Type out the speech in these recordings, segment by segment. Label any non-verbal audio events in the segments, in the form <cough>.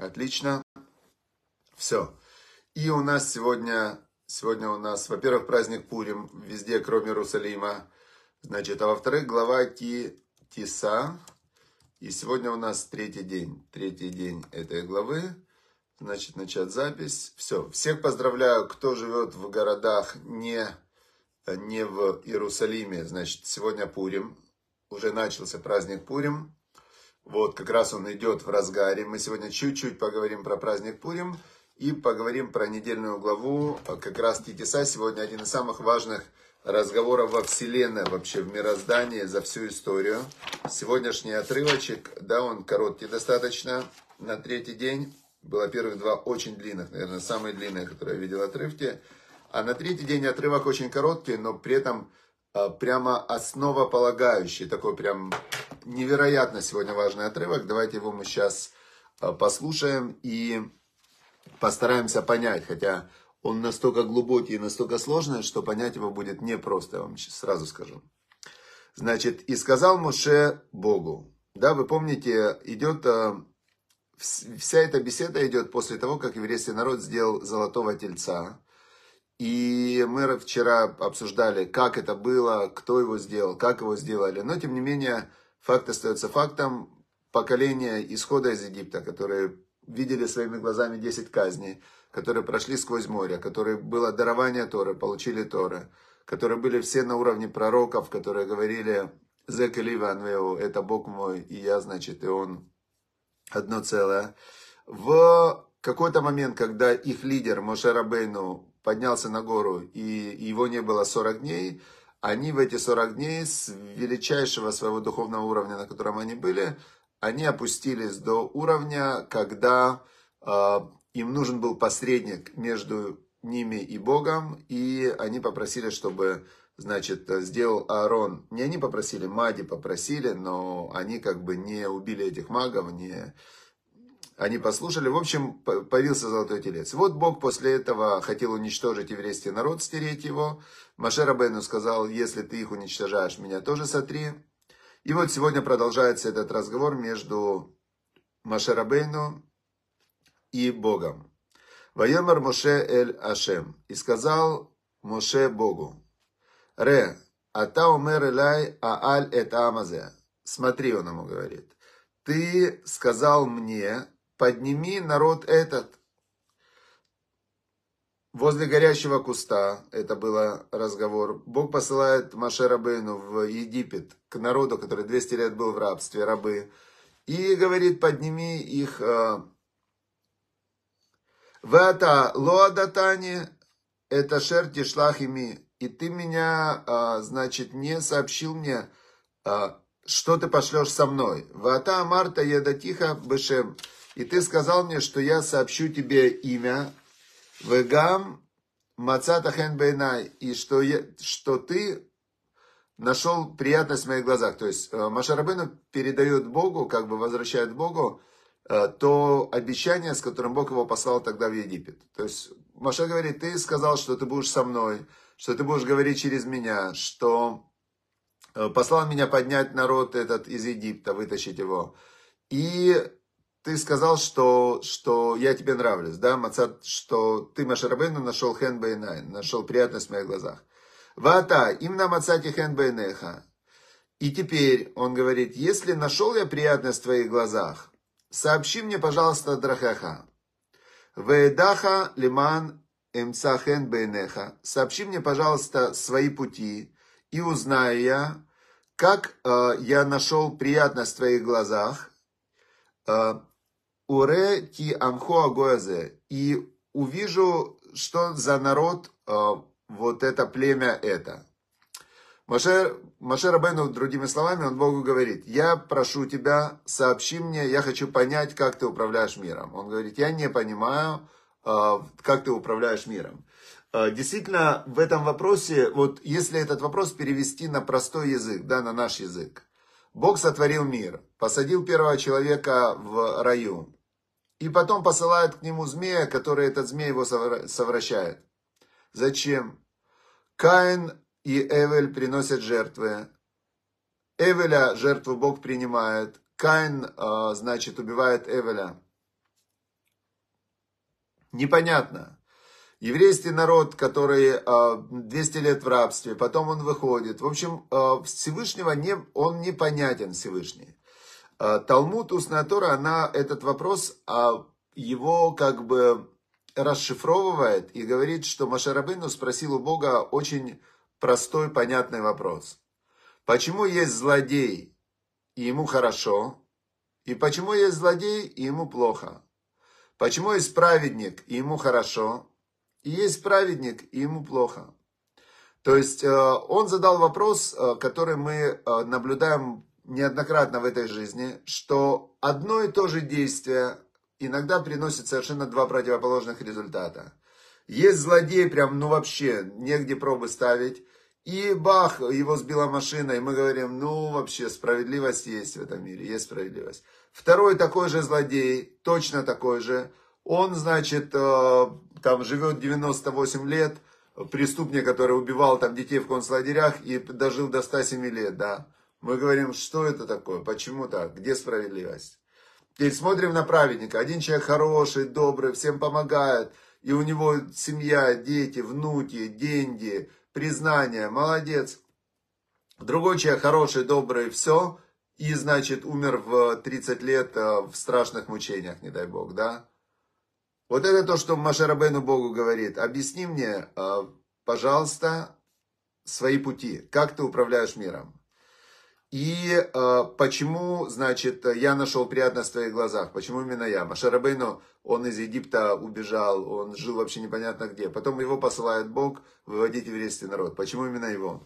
Отлично. Все. И у нас сегодня, сегодня у нас, во-первых, праздник Пурим везде, кроме Иерусалима. Значит, а во-вторых, глава Ки Тиса. И сегодня у нас третий день, третий день этой главы. Значит, начать запись. Все. Всех поздравляю, кто живет в городах не, не в Иерусалиме. Значит, сегодня Пурим. Уже начался праздник Пурим. Вот, как раз он идет в разгаре. Мы сегодня чуть-чуть поговорим про праздник Пурим и поговорим про недельную главу. А, как раз Титиса сегодня один из самых важных разговоров во Вселенной, вообще в мироздании за всю историю. Сегодняшний отрывочек, да, он короткий достаточно, на третий день. Было первых два очень длинных, наверное, самые длинные, которые я видел отрывки. А на третий день отрывок очень короткий, но при этом Э, прямо основополагающий, такой прям невероятно сегодня важный отрывок. Давайте его мы сейчас э, послушаем и постараемся понять, хотя он настолько глубокий и настолько сложный, что понять его будет непросто, я вам сейчас сразу скажу. Значит, и сказал Моше Богу. Да, вы помните, идет э, вся эта беседа идет после того, как еврейский народ сделал золотого тельца, и мы вчера обсуждали, как это было, кто его сделал, как его сделали. Но, тем не менее, факт остается фактом. Поколение исхода из Египта, которые видели своими глазами 10 казней, которые прошли сквозь море, которые было дарование Торы, получили Торы, которые были все на уровне пророков, которые говорили «Зек Ливанвеу, это Бог мой, и я, значит, и он одно целое». В какой-то момент, когда их лидер Мошер Абейну поднялся на гору, и его не было 40 дней, они в эти 40 дней с величайшего своего духовного уровня, на котором они были, они опустились до уровня, когда э, им нужен был посредник между ними и Богом, и они попросили, чтобы, значит, сделал Аарон. Не они попросили, маги попросили, но они как бы не убили этих магов, не они послушали. В общем, появился золотой телец. Вот Бог после этого хотел уничтожить еврейский народ, стереть его. Маше Рабейну сказал, если ты их уничтожаешь, меня тоже сотри. И вот сегодня продолжается этот разговор между Маше Рабейну и Богом. Ваемар Моше эль Ашем. И сказал Моше Богу. Ре, ата умер элай ааль эт амазе. Смотри, он ему говорит. Ты сказал мне, подними народ этот. Возле горящего куста, это был разговор, Бог посылает Маше Рабейну в Египет, к народу, который 200 лет был в рабстве, рабы, и говорит, подними их э, в это лоадатани, это шерти шлахими, и ты меня, э, значит, не сообщил мне, э, что ты пошлешь со мной. Вата Марта Едатиха Бешем. И ты сказал мне, что я сообщу тебе имя, Вегам Мацата Бейнай, и что, я, что ты нашел приятность в моих глазах. То есть э, Машарабену передает Богу, как бы возвращает Богу э, то обещание, с которым Бог его послал тогда в Египет. То есть Маша говорит, ты сказал, что ты будешь со мной, что ты будешь говорить через меня, что э, послал меня поднять народ этот из Египта, вытащить его. И ты сказал, что, что я тебе нравлюсь, да, Мацат, что ты, Машарабейну, нашел хен бейнайн, нашел приятность в моих глазах. Вата, имна Мацати хен бейнеха. И теперь он говорит, если нашел я приятность в твоих глазах, сообщи мне, пожалуйста, драхеха Ведаха лиман эмцахен бейнеха. Сообщи мне, пожалуйста, свои пути, и узнаю я, как э, я нашел приятность в твоих глазах, э, Уре ки амхо агоазе. И увижу, что за народ а, вот это племя это. Маше, Маше Рабену, другими словами, он Богу говорит, я прошу тебя, сообщи мне, я хочу понять, как ты управляешь миром. Он говорит, я не понимаю, а, как ты управляешь миром. А, действительно, в этом вопросе, вот если этот вопрос перевести на простой язык, да, на наш язык. Бог сотворил мир, посадил первого человека в раю, и потом посылают к нему змея, который этот змей его совращает. Зачем? Каин и Эвель приносят жертвы. Эвеля жертву Бог принимает. Каин, а, значит, убивает Эвеля. Непонятно. Еврейский народ, который 200 а, лет в рабстве, потом он выходит. В общем, а, Всевышнего не, он непонятен, Всевышний. А, Талмуд устная Тора, она этот вопрос, а, его как бы расшифровывает и говорит, что Машарабейну спросил у Бога очень простой, понятный вопрос. Почему есть злодей, и ему хорошо, и почему есть злодей, и ему плохо? Почему есть праведник, и ему хорошо, и есть праведник, и ему плохо? То есть э, он задал вопрос, э, который мы э, наблюдаем неоднократно в этой жизни, что одно и то же действие иногда приносит совершенно два противоположных результата. Есть злодей, прям, ну вообще, негде пробы ставить. И бах, его сбила машина, и мы говорим, ну вообще, справедливость есть в этом мире, есть справедливость. Второй такой же злодей, точно такой же, он, значит, э, там живет 98 лет, преступник, который убивал там детей в концлагерях и дожил до 107 лет, да. Мы говорим, что это такое, почему так, где справедливость. И смотрим на праведника. Один человек хороший, добрый, всем помогает. И у него семья, дети, внуки, деньги, признание. Молодец. Другой человек хороший, добрый, все. И, значит, умер в 30 лет э, в страшных мучениях, не дай бог, да? Вот это то, что Машарабейну Богу говорит. Объясни мне, э, пожалуйста, свои пути. Как ты управляешь миром? И э, почему, значит, я нашел приятность в твоих глазах? Почему именно я? Машарабейну, он из Египта убежал, он жил вообще непонятно где. Потом его посылает Бог выводить еврейский народ. Почему именно его?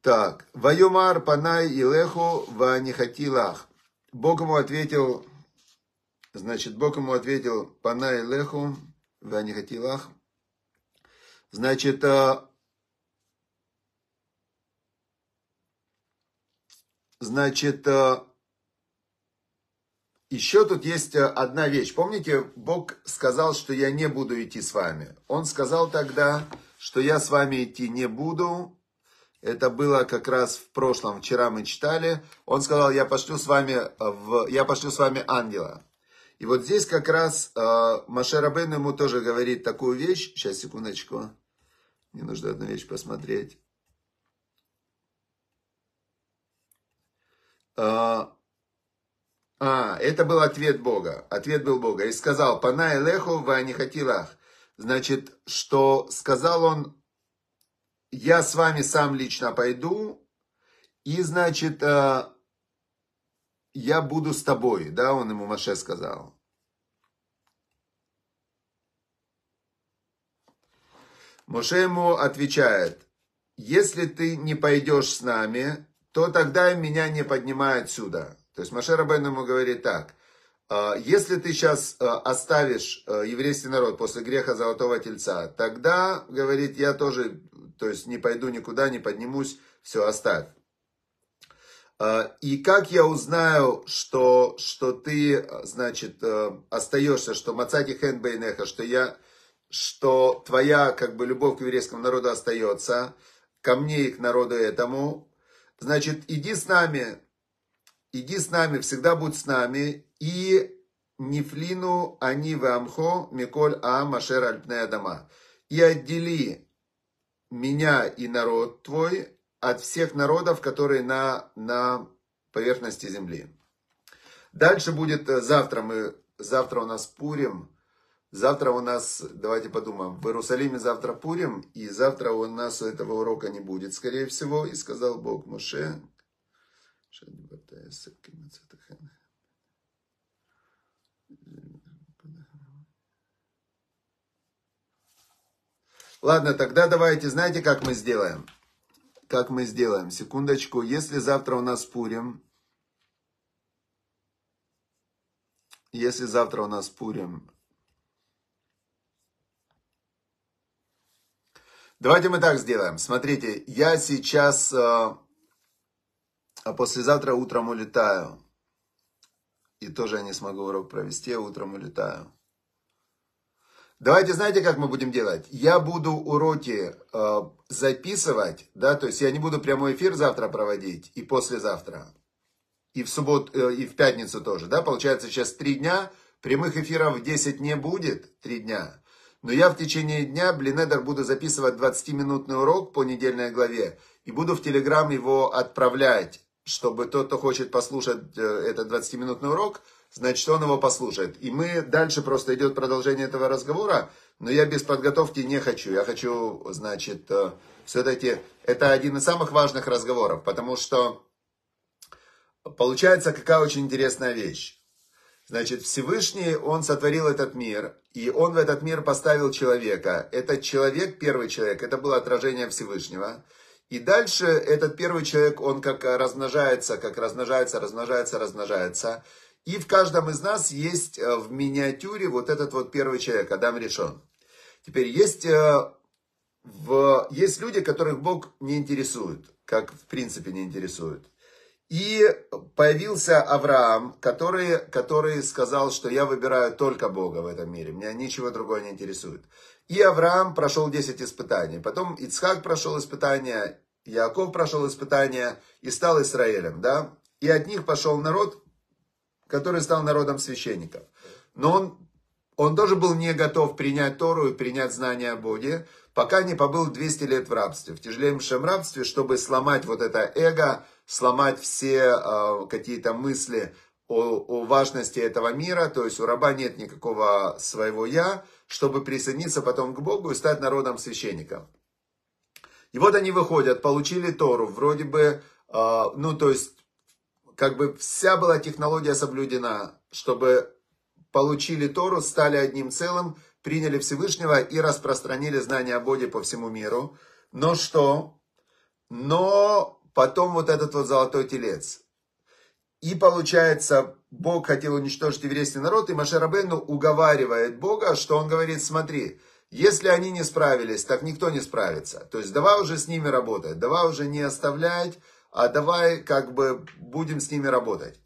Так. Ваюмар панай илеху ванихатилах. Бог ему ответил, значит, Бог ему ответил панай илеху ванихатилах. Значит, э, Значит, э, еще тут есть э, одна вещь. Помните, Бог сказал, что я не буду идти с вами. Он сказал тогда, что я с вами идти не буду. Это было как раз в прошлом, вчера мы читали. Он сказал, я пошлю с вами, э, в... я пошлю с вами ангела. И вот здесь как раз э, Маше Рабен ему тоже говорит такую вещь. Сейчас, секундочку. Мне нужно одну вещь посмотреть. А, а, это был ответ Бога. Ответ был Бога. И сказал, панай леху ванихатилах. Значит, что сказал он, я с вами сам лично пойду, и, значит, а, я буду с тобой. Да, он ему Маше сказал. Моше ему отвечает, если ты не пойдешь с нами, то тогда меня не поднимай отсюда. То есть Машер Абен ему говорит так. «А, если ты сейчас а, оставишь а, еврейский народ после греха Золотого Тельца, тогда, говорит, я тоже, то есть не пойду никуда, не поднимусь, все, оставь. И как я узнаю, что, что ты, значит, остаешься, что Мацати Хенбейнеха, что я, что твоя, как бы, любовь к еврейскому народу остается, ко мне и к народу этому, Значит, иди с нами, иди с нами, всегда будь с нами. И нефлину они амхо, миколь а машер альпная дома. И отдели меня и народ твой от всех народов, которые на, на поверхности земли. Дальше будет э, завтра мы, завтра у нас Пурим. Завтра у нас, давайте подумаем, в Иерусалиме завтра Пурим, и завтра у нас этого урока не будет, скорее всего. И сказал Бог Моше, Ладно, тогда давайте, знаете, как мы сделаем? Как мы сделаем? Секундочку. Если завтра у нас Пурим, если завтра у нас Пурим, Давайте мы так сделаем. Смотрите, я сейчас э, послезавтра утром улетаю. И тоже я не смогу урок провести, я утром улетаю. Давайте, знаете, как мы будем делать? Я буду уроки э, записывать, да, то есть я не буду прямой эфир завтра проводить и послезавтра. И в субботу, э, и в пятницу тоже, да, получается сейчас три дня, прямых эфиров 10 не будет, три дня. Но я в течение дня, Блинедер, буду записывать 20-минутный урок по недельной главе и буду в Телеграм его отправлять, чтобы тот, кто хочет послушать э, этот 20-минутный урок, значит, он его послушает. И мы дальше просто идет продолжение этого разговора, но я без подготовки не хочу. Я хочу, значит, э, все-таки это один из самых важных разговоров, потому что получается какая очень интересная вещь. Значит, Всевышний, он сотворил этот мир, и он в этот мир поставил человека. Этот человек, первый человек, это было отражение Всевышнего. И дальше этот первый человек, он как размножается, как размножается, размножается, размножается. И в каждом из нас есть э, в миниатюре вот этот вот первый человек, Адам решен. Теперь есть, э, в, есть люди, которых Бог не интересует, как в принципе не интересует. И появился Авраам, который, который сказал, что я выбираю только Бога в этом мире, меня ничего другого не интересует. И Авраам прошел 10 испытаний, потом Ицхак прошел испытания, Яков прошел испытания и стал Израилем, да? И от них пошел народ, который стал народом священников. Но он, он тоже был не готов принять Тору и принять знания о Боге, пока не побыл 200 лет в рабстве, в тяжелейшем рабстве, чтобы сломать вот это эго, сломать все э, какие-то мысли о, о важности этого мира, то есть у раба нет никакого своего «я», чтобы присоединиться потом к Богу и стать народом священника. И вот они выходят, получили Тору, вроде бы, э, ну то есть, как бы вся была технология соблюдена, чтобы получили Тору, стали одним целым, приняли Всевышнего и распространили знания о Боге по всему миру. Но что? Но потом вот этот вот золотой телец. И получается, Бог хотел уничтожить еврейский народ, и Машарабейну уговаривает Бога, что он говорит, смотри, если они не справились, так никто не справится. То есть давай уже с ними работать, давай уже не оставлять, а давай как бы будем с ними работать.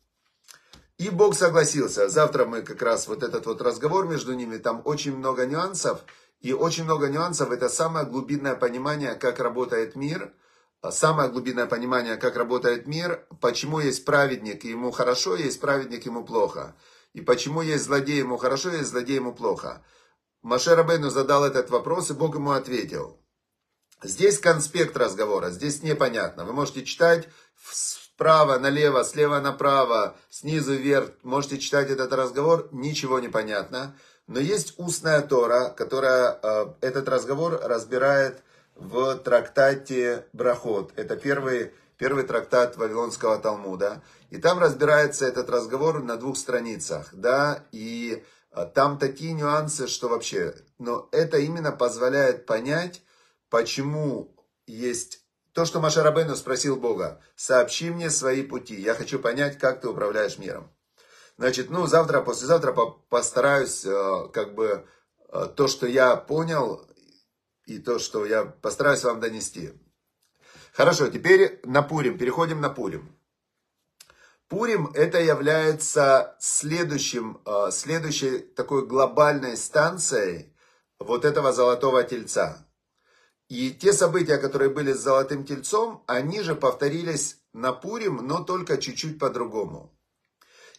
И Бог согласился. Завтра мы как раз вот этот вот разговор между ними, там очень много нюансов. И очень много нюансов, это самое глубинное понимание, как работает мир – а самое глубинное понимание, как работает мир, почему есть праведник, и ему хорошо, есть праведник, ему плохо. И почему есть злодей, ему хорошо, есть злодей, ему плохо. Маше Абейну задал этот вопрос, и Бог ему ответил. Здесь конспект разговора, здесь непонятно. Вы можете читать справа налево, слева направо, снизу вверх. Можете читать этот разговор, ничего не понятно. Но есть устная Тора, которая э, этот разговор разбирает в трактате Брахот. Это первый, первый трактат Вавилонского Талмуда. И там разбирается этот разговор на двух страницах. Да, и а, там такие нюансы, что вообще... Но это именно позволяет понять, почему есть то, что Маша Рабену спросил Бога. «Сообщи мне свои пути, я хочу понять, как ты управляешь миром». Значит, ну, завтра, послезавтра постараюсь, э, как бы, э, то, что я понял, и то, что я постараюсь вам донести. Хорошо, теперь на Пурим, переходим на Пурим. Пурим это является следующим, э, следующей такой глобальной станцией вот этого золотого тельца. И те события, которые были с золотым тельцом, они же повторились на Пурим, но только чуть-чуть по-другому.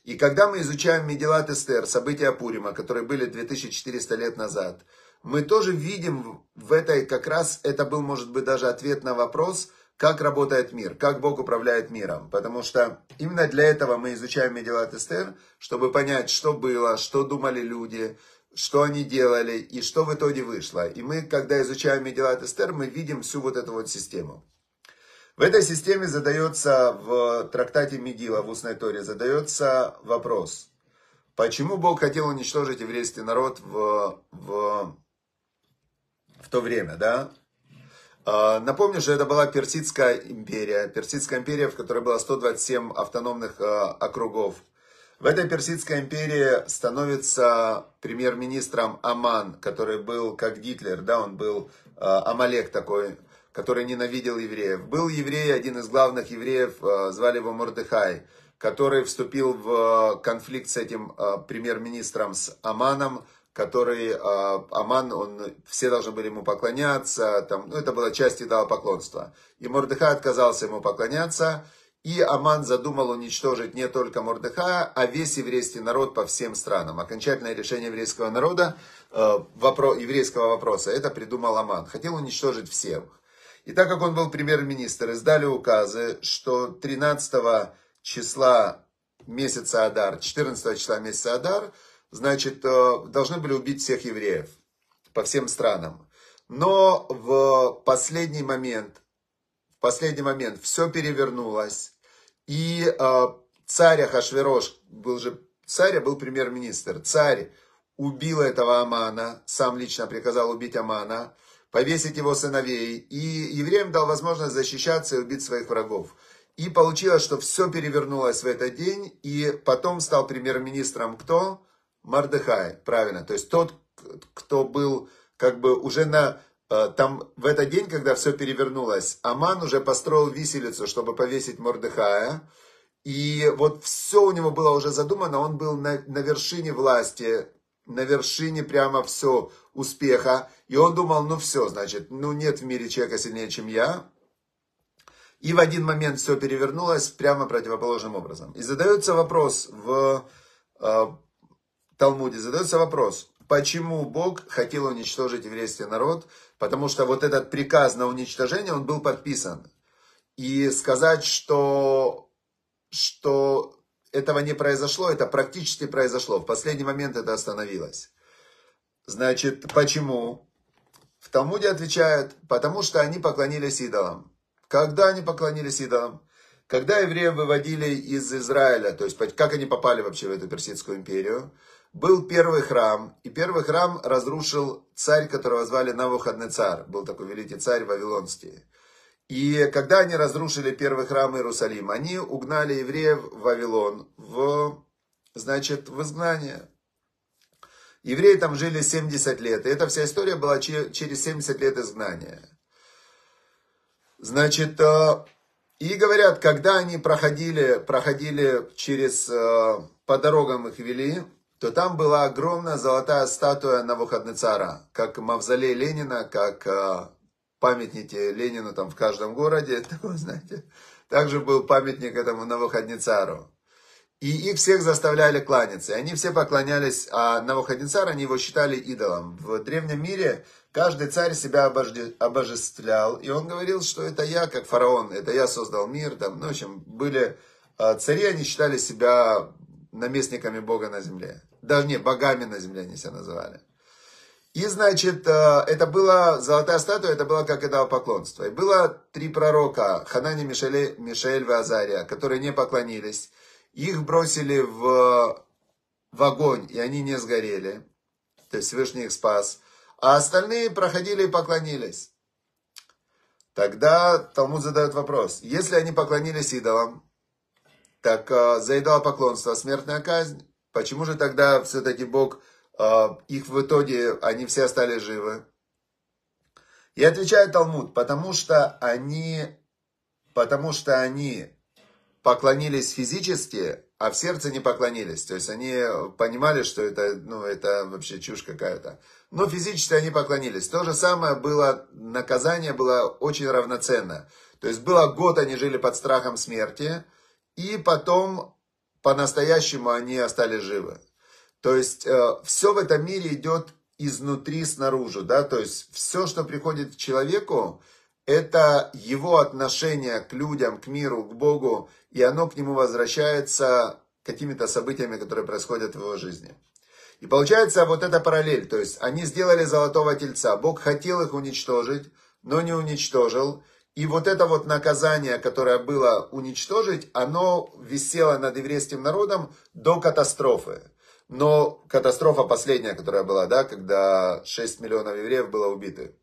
И когда мы изучаем Медилат Эстер, события Пурима, которые были 2400 лет назад – мы тоже видим в этой как раз, это был, может быть, даже ответ на вопрос, как работает мир, как Бог управляет миром. Потому что именно для этого мы изучаем Медилат Эстер, чтобы понять, что было, что думали люди, что они делали и что в итоге вышло. И мы, когда изучаем Медилат Эстер, мы видим всю вот эту вот систему. В этой системе задается в трактате Мегила в устной торе, задается вопрос, почему Бог хотел уничтожить еврейский народ в, в в то время, да? А, напомню, что это была Персидская империя. Персидская империя, в которой было 127 автономных а, округов. В этой Персидской империи становится премьер-министром Аман, который был как Гитлер, да, он был а, Амалек такой, который ненавидел евреев. Был еврей, один из главных евреев, звали его Мордыхай, который вступил в конфликт с этим премьер-министром, с Аманом, который а, Аман, он, все должны были ему поклоняться, там, ну, это была часть идолопоклонства. И Мордыхай отказался ему поклоняться, и Аман задумал уничтожить не только Мордыхая, а весь еврейский народ по всем странам. Окончательное решение еврейского народа, э, вопро- еврейского вопроса, это придумал Аман. Хотел уничтожить всех. И так как он был премьер-министр, издали указы, что 13 числа месяца Адар, 14 числа месяца Адар – значит, э, должны были убить всех евреев по всем странам. Но в последний момент, в последний момент все перевернулось, и э, царь Ахашверош, был же царя, а был премьер-министр, царь убил этого Амана, сам лично приказал убить Амана, повесить его сыновей, и евреям дал возможность защищаться и убить своих врагов. И получилось, что все перевернулось в этот день, и потом стал премьер-министром кто? Мардыхай, правильно. То есть тот, кто был как бы уже на... Э, там в этот день, когда все перевернулось, Аман уже построил виселицу, чтобы повесить Мордыхая. И вот все у него было уже задумано, он был на, на вершине власти, на вершине прямо все успеха. И он думал, ну все, значит, ну нет в мире человека сильнее, чем я. И в один момент все перевернулось прямо противоположным образом. И задается вопрос в э, Талмуде задается вопрос, почему Бог хотел уничтожить еврейский народ, потому что вот этот приказ на уничтожение, он был подписан. И сказать, что, что этого не произошло, это практически произошло. В последний момент это остановилось. Значит, почему? В Талмуде отвечают, потому что они поклонились идолам. Когда они поклонились идолам? Когда евреи выводили из Израиля, то есть как они попали вообще в эту Персидскую империю – был первый храм, и первый храм разрушил царь, которого звали Навуходнецар. Был такой великий царь Вавилонский. И когда они разрушили первый храм Иерусалима, они угнали евреев в Вавилон, в, значит, в изгнание. Евреи там жили 70 лет, и эта вся история была через 70 лет изгнания. Значит, э, и говорят, когда они проходили, проходили через, э, по дорогам их вели, то там была огромная золотая статуя Навуходнецара, как мавзолей Ленина, как э, памятники Ленину там в каждом городе, <laughs> там, знаете, также был памятник этому Навуходнецару. И их всех заставляли кланяться, и они все поклонялись, а Навуходнецар, они его считали идолом. В древнем мире каждый царь себя обожде, обожествлял, и он говорил, что это я, как фараон, это я создал мир, там, ну, в общем, были э, цари, они считали себя наместниками Бога на земле. Даже не, богами на земле они себя называли. И, значит, э, это была золотая статуя, это было как это поклонство. И было три пророка, Ханани, Мишель, Мишель и Азария, которые не поклонились. Их бросили в, в огонь, и они не сгорели. То есть Всевышний их спас. А остальные проходили и поклонились. Тогда Талмуд задает вопрос. Если они поклонились идолам, так а, за поклонство, смертная казнь. Почему же тогда все-таки Бог а, их в итоге, они все остались живы? И отвечает Талмуд, потому что они, потому что они поклонились физически, а в сердце не поклонились. То есть они понимали, что это, ну, это вообще чушь какая-то. Но физически они поклонились. То же самое было, наказание было очень равноценно. То есть было год они жили под страхом смерти, и потом по-настоящему они остались живы. То есть э, все в этом мире идет изнутри снаружи, да, то есть все, что приходит к человеку, это его отношение к людям, к миру, к Богу, и оно к нему возвращается какими-то событиями, которые происходят в его жизни. И получается вот эта параллель, то есть они сделали золотого тельца, Бог хотел их уничтожить, но не уничтожил, и вот это вот наказание, которое было уничтожить, оно висело над еврейским народом до катастрофы. Но катастрофа последняя, которая была, да, когда 6 миллионов евреев было убиты.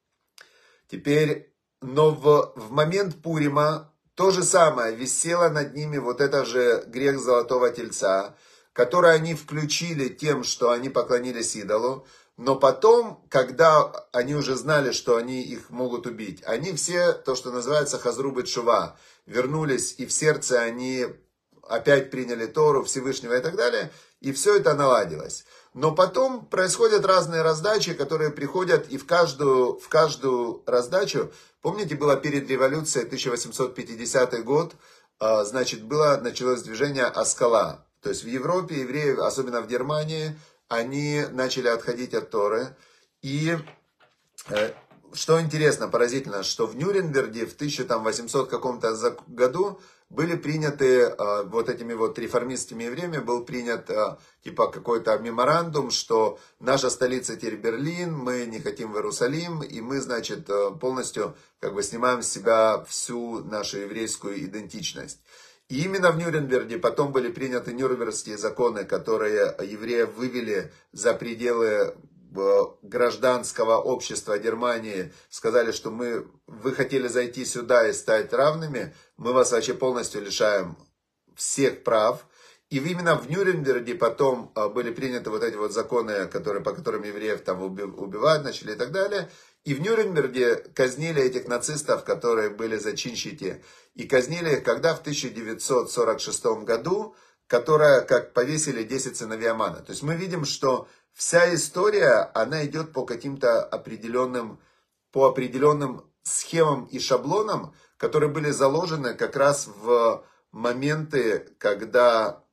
Теперь, но в, в момент Пурима то же самое висело над ними вот это же грех золотого тельца, который они включили тем, что они поклонились идолу. Но потом, когда они уже знали, что они их могут убить, они все, то, что называется хазрубы чува, вернулись и в сердце они опять приняли Тору, Всевышнего и так далее, и все это наладилось. Но потом происходят разные раздачи, которые приходят и в каждую, в каждую раздачу, помните, было перед революцией 1850 год, а, значит, было, началось движение Аскала. То есть в Европе евреи, особенно в Германии, они начали отходить от Торы. И э, что интересно, поразительно, что в Нюрнберге в 1800 каком-то году были приняты э, вот этими вот реформистскими евреями, был принят э, типа какой-то меморандум, что наша столица теперь Берлин, мы не хотим в Иерусалим, и мы, значит, полностью как бы снимаем с себя всю нашу еврейскую идентичность. И именно в Нюрнберге потом были приняты нюрнбергские законы, которые евреев вывели за пределы э, гражданского общества Германии сказали, что мы, вы хотели зайти сюда и стать равными, мы вас вообще полностью лишаем всех прав. И именно в Нюрнберге потом э, были приняты вот эти вот законы, которые, по которым евреев там убивают, начали и так далее. И в Нюрнберге казнили этих нацистов, которые были зачинщики, и казнили их когда? В 1946 году, которая, как повесили 10 сыновей Амана. То есть мы видим, что вся история, она идет по каким-то определенным, по определенным схемам и шаблонам, которые были заложены как раз в моменты, когда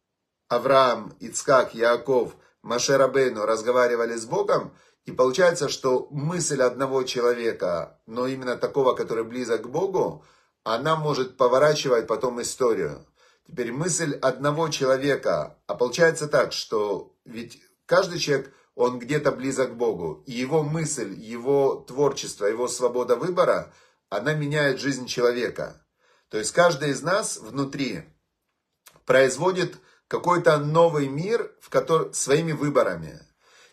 Авраам, Ицкак, Яаков, Машерабейну разговаривали с Богом, и получается, что мысль одного человека, но именно такого, который близок к Богу, она может поворачивать потом историю. Теперь мысль одного человека, а получается так, что ведь каждый человек, он где-то близок к Богу. И его мысль, его творчество, его свобода выбора, она меняет жизнь человека. То есть каждый из нас внутри производит какой-то новый мир в который, своими выборами.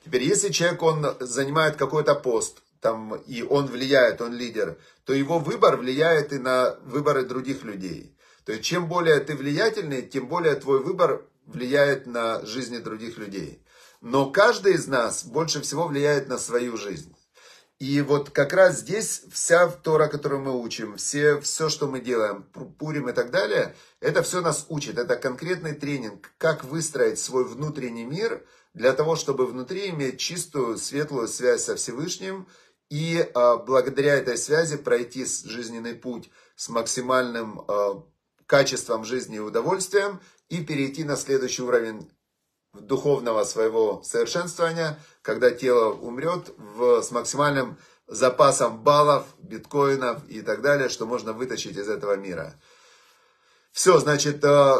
Теперь, если человек, он занимает какой-то пост, там, и он влияет, он лидер, то его выбор влияет и на выборы других людей. То есть, чем более ты влиятельный, тем более твой выбор влияет на жизни других людей. Но каждый из нас больше всего влияет на свою жизнь. И вот как раз здесь вся Тора, которую мы учим, все, все, что мы делаем, Пурим и так далее, это все нас учит. Это конкретный тренинг, как выстроить свой внутренний мир для того, чтобы внутри иметь чистую, светлую связь со Всевышним и э, благодаря этой связи пройти жизненный путь с максимальным э, качеством жизни и удовольствием и перейти на следующий уровень духовного своего совершенствования, когда тело умрет в, с максимальным запасом баллов, биткоинов и так далее, что можно вытащить из этого мира. Все, значит, э,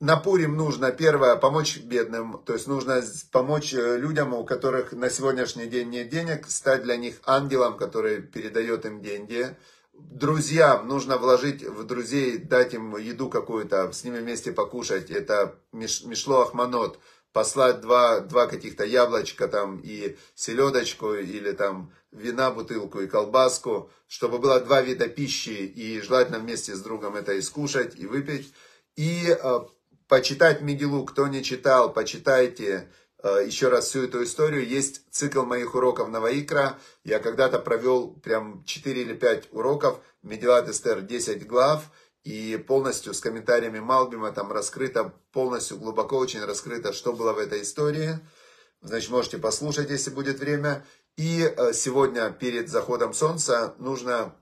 на Пурим нужно, первое, помочь бедным, то есть нужно помочь э, людям, у которых на сегодняшний день нет денег, стать для них ангелом, который передает им деньги. Друзьям нужно вложить в друзей, дать им еду какую-то, с ними вместе покушать. Это Мишло Ахманот – послать два, два каких-то яблочка там и селедочку, или там вина, бутылку и колбаску, чтобы было два вида пищи, и желательно вместе с другом это и скушать, и выпить. И э, почитать Мигелу, кто не читал, почитайте э, еще раз всю эту историю. Есть цикл моих уроков Новоикра. Я когда-то провел прям 4 или 5 уроков, Медилат Эстер 10 глав – и полностью с комментариями Малбима там раскрыто, полностью глубоко очень раскрыто, что было в этой истории. Значит, можете послушать, если будет время. И э, сегодня перед заходом солнца нужно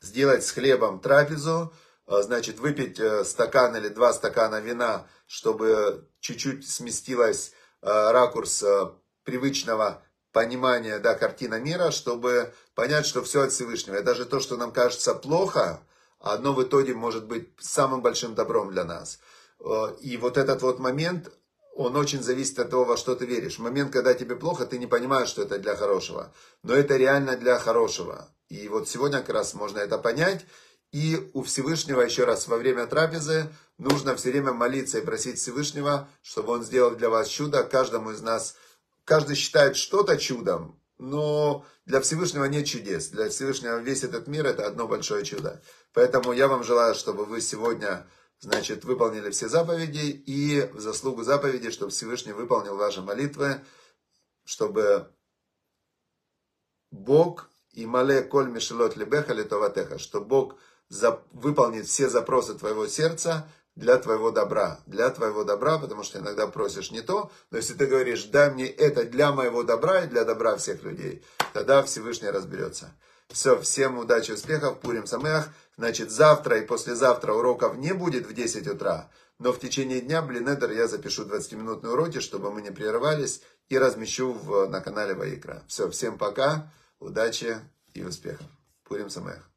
сделать с хлебом трапезу, э, значит, выпить э, стакан или два стакана вина, чтобы чуть-чуть сместилась ракурс привычного понимания, да, картина мира, чтобы понять, что все от Всевышнего. И даже то, что нам кажется плохо, а одно в итоге может быть самым большим добром для нас. Э, и вот этот вот момент, он очень зависит от того, во что ты веришь. Момент, когда тебе плохо, ты не понимаешь, что это для хорошего. Но это реально для хорошего. И вот сегодня как раз можно это понять. И у Всевышнего, еще раз, во время трапезы нужно все время молиться и просить Всевышнего, чтобы он сделал для вас чудо. Каждому из нас, каждый считает что-то чудом, но для Всевышнего нет чудес. Для Всевышнего весь этот мир – это одно большое чудо. Поэтому я вам желаю, чтобы вы сегодня, значит, выполнили все заповеди и в заслугу заповеди, чтобы Всевышний выполнил ваши молитвы, чтобы Бог и мале коль мишелот лебеха литоватеха, что Бог выполнит все запросы твоего сердца для твоего добра, для твоего добра, потому что иногда просишь не то, но если ты говоришь, дай мне это для моего добра и для добра всех людей, тогда Всевышний разберется. Все, всем удачи, успехов, Пурим Самеах. Значит, завтра и послезавтра уроков не будет в 10 утра, но в течение дня, блин, это я запишу 20-минутные уроки, чтобы мы не прерывались, и размещу в, на канале Ваикра. Все, всем пока, удачи и успехов. Пурим Самеах.